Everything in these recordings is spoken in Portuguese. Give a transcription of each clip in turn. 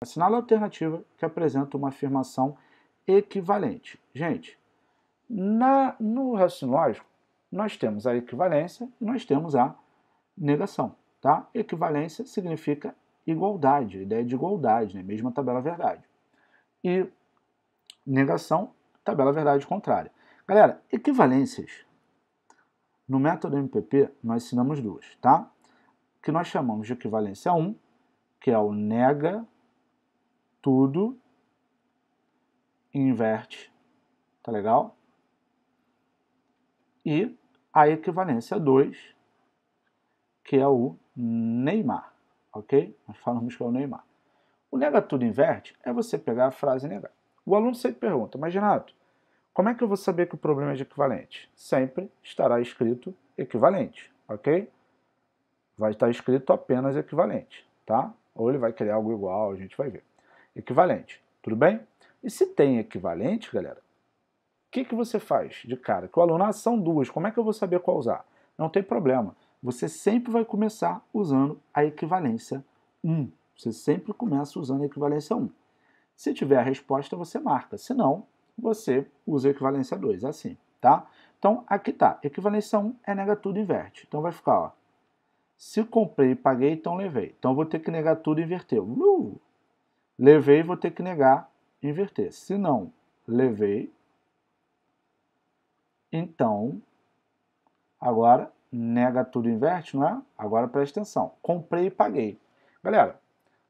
Assinale a alternativa que apresenta uma afirmação equivalente. Gente, na, no raciocínio lógico, nós temos a equivalência e nós temos a negação. Tá? Equivalência significa igualdade, a ideia de igualdade, né? mesma tabela verdade. E negação, tabela verdade contrária. Galera, equivalências. No método MPP, nós ensinamos duas, tá? Que nós chamamos de equivalência 1, que é o nega tudo inverte, tá legal? E a equivalência 2, que é o Neymar, ok? Nós falamos que é o Neymar. O nega tudo inverte é você pegar a frase e negar. O aluno sempre pergunta, mas Renato, como é que eu vou saber que o problema é de equivalente? Sempre estará escrito equivalente, ok? Vai estar escrito apenas equivalente, tá? Ou ele vai criar algo igual, a gente vai ver equivalente, tudo bem? E se tem equivalente, galera, o que, que você faz de cara? Que o aluno, ah, são duas, como é que eu vou saber qual usar? Não tem problema, você sempre vai começar usando a equivalência 1. Você sempre começa usando a equivalência 1. Se tiver a resposta, você marca, se não, você usa a equivalência 2, é assim, tá? Então, aqui tá, equivalência 1 é nega tudo inverte. Então vai ficar, ó, se comprei e paguei, então levei. Então vou ter que negar tudo e inverter. Uh, Levei, vou ter que negar, inverter. Se não levei, então, agora nega tudo, inverte, não é? Agora presta atenção. Comprei e paguei. Galera,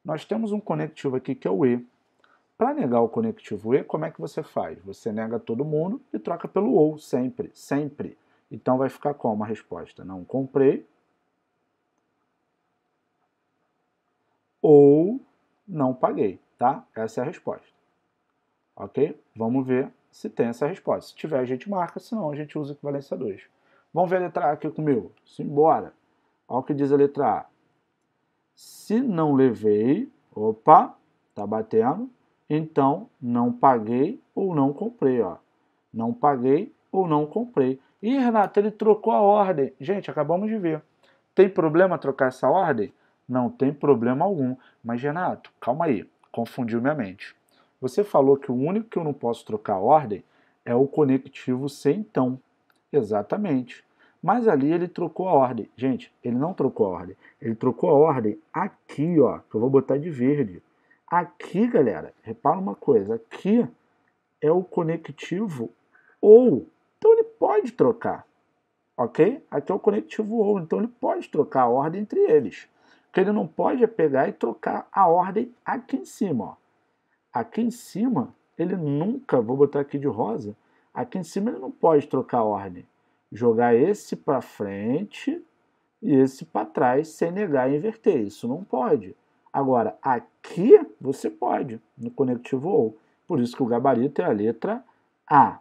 nós temos um conectivo aqui que é o E. Para negar o conectivo E, como é que você faz? Você nega todo mundo e troca pelo OU, sempre, sempre. Então vai ficar como a resposta? Não comprei ou não paguei, tá? Essa é a resposta. Ok? Vamos ver se tem essa resposta. Se tiver, a gente marca, senão a gente usa equivalência 2. Vamos ver a letra A aqui comigo. Simbora. Olha o que diz a letra A. Se não levei, opa, tá batendo, então não paguei ou não comprei, ó. Não paguei ou não comprei. Ih, Renato, ele trocou a ordem. Gente, acabamos de ver. Tem problema trocar essa ordem? Não tem problema algum. Mas, Renato, calma aí, confundiu minha mente. Você falou que o único que eu não posso trocar ordem é o conectivo C então. Exatamente. Mas ali ele trocou a ordem. Gente, ele não trocou a ordem. Ele trocou a ordem aqui, ó, que eu vou botar de verde. Aqui, galera, repara uma coisa, aqui é o conectivo ou. Então ele pode trocar, ok? Aqui é o conectivo ou, então ele pode trocar a ordem entre eles que ele não pode pegar e trocar a ordem aqui em cima. Ó. Aqui em cima, ele nunca, vou botar aqui de rosa, aqui em cima ele não pode trocar a ordem. Jogar esse para frente e esse para trás sem negar e inverter. Isso não pode. Agora, aqui você pode, no conectivo OU. Por isso que o gabarito é a letra A.